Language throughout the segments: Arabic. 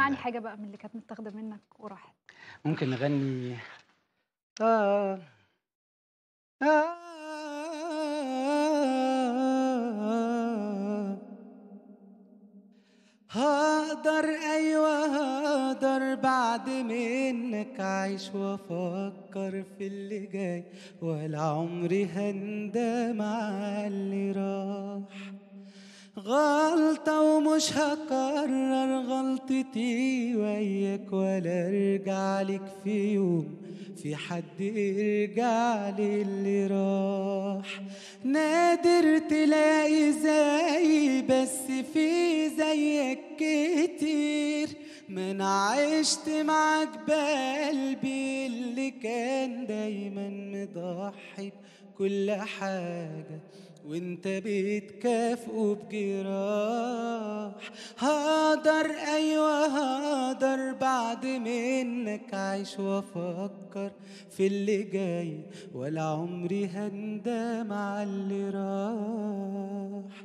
اسمعني حاجه بقى من اللي كانت متاخده منك وراحت ممكن نغني آه. آه. هقدر ايوه هقدر بعد منك عايش وافكر في اللي جاي ولا عمري هندم على اللي راح غلطة ومش هكرر غلطتي وياك ولا ارجع لك في يوم في حد يرجع لي اللي راح نادر تلاقي زي بس في زيك كتير من عشت معاك بقلبي اللي كان دايما مضحي بكل حاجه وانت بتكافئه بجراح هقدر ايوه هقدر بعد منك عيش وافكر في اللي جاي ولا عمري هندم على اللي راح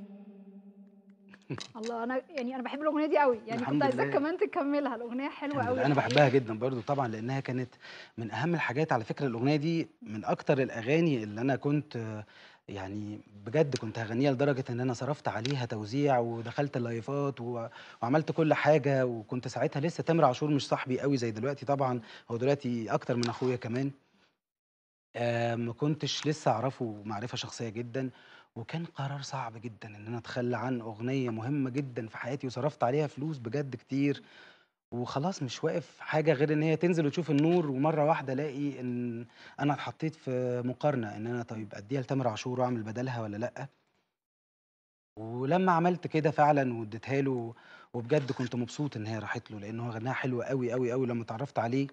الله انا يعني انا بحب الاغنيه دي قوي يعني كنت عايزاك كمان تكملها الاغنيه حلوه قوي انا بحبها جدا برضو طبعا لانها كانت من اهم الحاجات على فكره الاغنيه دي من اكتر الاغاني اللي انا كنت يعني بجد كنت هغنيها لدرجة إن أنا صرفت عليها توزيع ودخلت اللايفات وعملت كل حاجة وكنت ساعتها لسه تامر عاشور مش صاحبي قوي زي دلوقتي طبعا هو دلوقتي أكتر من أخويا كمان ما كنتش لسه أعرفه معرفة شخصية جدا وكان قرار صعب جدا إن أنا أتخلى عن أغنية مهمة جدا في حياتي وصرفت عليها فلوس بجد كتير وخلاص مش واقف حاجة غير إن هي تنزل وتشوف النور، ومرّة واحدة ألاقي إن أنا اتحطيت في مقارنة، إن أنا طيب أدّيها لتامر عاشور وأعمل بدلها ولا لأ؟ ولمّا عملت كده فعلًا واديتها له، وبجد كنت مبسوط إن هي راحت له، لإن هو غناها حلو أوي، أوي، أوي، لمّا اتعرّفت عليه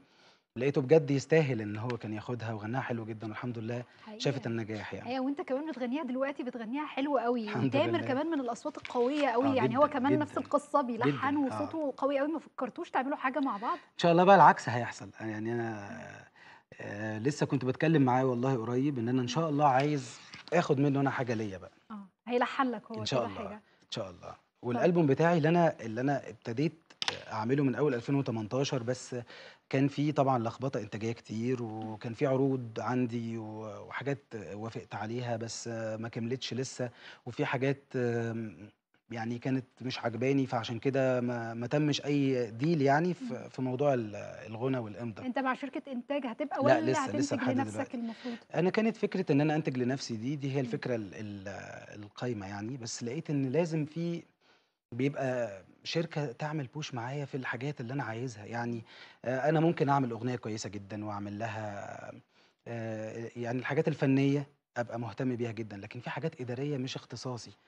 لقيته بجد يستاهل ان هو كان ياخدها وغناها حلو جدا والحمد لله حقيقة. شافت النجاح يعني ايوه وانت كمان بتغنيها دلوقتي بتغنيها حلو قوي تامر كمان من الاصوات القويه قوي آه يعني هو كمان جداً نفس القصه بيلحن آه. وصوته آه. قوي قوي ما فكرتوش تعملوا حاجه مع بعض ان شاء الله بقى العكس هيحصل آه، يعني انا آه لسه كنت بتكلم معاه والله قريب ان انا ان شاء الله عايز اخد منه انا حاجه ليا بقى اه هيلحن لك هو ان شاء الله حاجة. ان شاء الله طيب. والالبوم بتاعي اللي انا اللي انا ابتديت اعمله من اول 2018 بس كان في طبعا لخبطه انتاجيه كتير وكان في عروض عندي وحاجات وافقت عليها بس ما كملتش لسه وفي حاجات يعني كانت مش عجباني فعشان كده ما, ما تمش اي ديل يعني في, في موضوع الغنى والامضاء انت مع شركه انتاج هتبقى ولا لا لسه هتنتج لسه لنفسك دلوقتي. المفروض انا كانت فكره ان انا انتج لنفسي دي دي هي الفكره القايمه يعني بس لقيت ان لازم في بيبقى شركة تعمل بوش معايا في الحاجات اللي أنا عايزها، يعني آه، أنا ممكن أعمل أغنية كويسة جدًا وأعمل لها آه، يعني الحاجات الفنية أبقى مهتم بيها جدًا، لكن في حاجات إدارية مش اختصاصي.